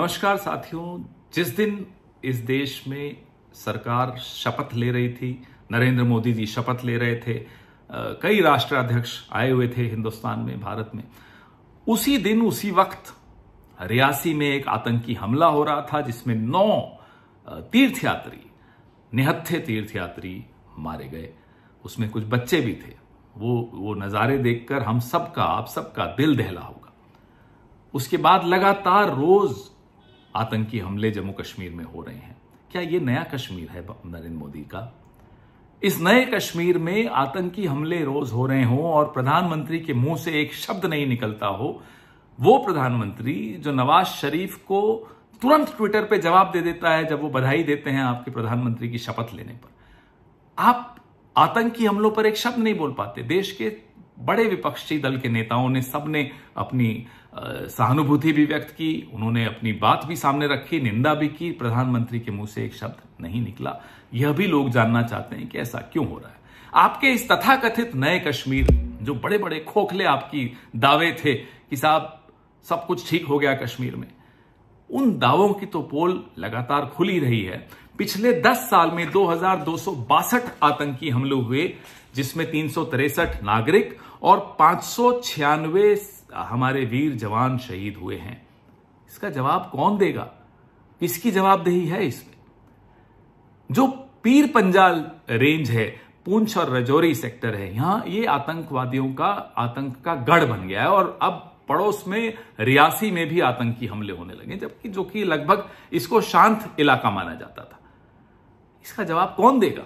नमस्कार साथियों जिस दिन इस देश में सरकार शपथ ले रही थी नरेंद्र मोदी जी शपथ ले रहे थे कई राष्ट्राध्यक्ष आए हुए थे हिंदुस्तान में भारत में उसी दिन उसी वक्त रियासी में एक आतंकी हमला हो रहा था जिसमें नौ तीर्थयात्री निहत्थे तीर्थयात्री मारे गए उसमें कुछ बच्चे भी थे वो वो नज़ारे देखकर हम सबका आप सबका दिल दहला होगा उसके बाद लगातार रोज आतंकी हमले जम्मू कश्मीर में हो रहे हैं क्या ये नया कश्मीर है नरेंद्र मोदी का इस नए कश्मीर में आतंकी हमले रोज हो रहे हों और प्रधानमंत्री के मुंह से एक शब्द नहीं निकलता हो वो प्रधानमंत्री जो नवाज शरीफ को तुरंत ट्विटर पे जवाब दे देता है जब वो बधाई देते हैं आपके प्रधानमंत्री की शपथ लेने पर आप आतंकी हमलों पर एक शब्द नहीं बोल पाते देश के बड़े विपक्षी दल के नेताओं ने सबने अपनी सहानुभूति भी व्यक्त की उन्होंने अपनी बात भी सामने रखी निंदा भी की प्रधानमंत्री के मुंह से एक शब्द नहीं निकला यह भी लोग जानना चाहते हैं कि ऐसा क्यों हो रहा है आपके इस तथाकथित नए कश्मीर जो बड़े बड़े खोखले आपकी दावे थे कि साहब सब कुछ ठीक हो गया कश्मीर में उन दावों की तो पोल लगातार खुली रही है पिछले 10 साल में दो आतंकी हमले हुए जिसमें तीन नागरिक और पांच हमारे वीर जवान शहीद हुए हैं इसका जवाब कौन देगा किसकी जवाबदेही है इसमें जो पीर पंजाल रेंज है पूंछ और रजौरी सेक्टर है यहां ये आतंकवादियों का आतंक का गढ़ बन गया है और अब पड़ोस में रियासी में भी आतंकी हमले होने लगे जबकि जो कि लगभग इसको शांत इलाका माना जाता था इसका जवाब कौन देगा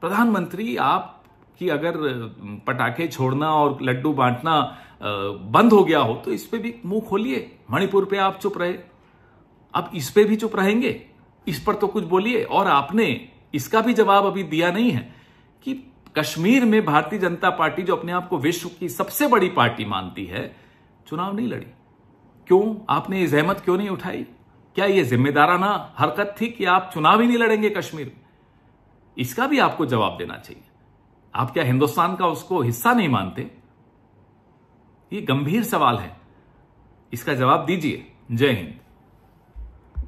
प्रधानमंत्री आप कि अगर पटाखे छोड़ना और लड्डू बांटना बंद हो गया हो तो इस पर भी मुंह खोलिए मणिपुर पे आप चुप रहे अब इस पर भी चुप रहेंगे इस पर तो कुछ बोलिए और आपने इसका भी जवाब अभी दिया नहीं है कि कश्मीर में भारतीय जनता पार्टी जो अपने आप को विश्व की सबसे बड़ी पार्टी मानती है चुनाव नहीं लड़ी क्यों आपने ये जहमत क्यों नहीं उठाई क्या ये जिम्मेदाराना हरकत थी कि आप चुनाव ही नहीं लड़ेंगे कश्मीर इसका भी आपको जवाब देना चाहिए आप क्या हिंदुस्तान का उसको हिस्सा नहीं मानते ये गंभीर सवाल है इसका जवाब दीजिए जय हिंद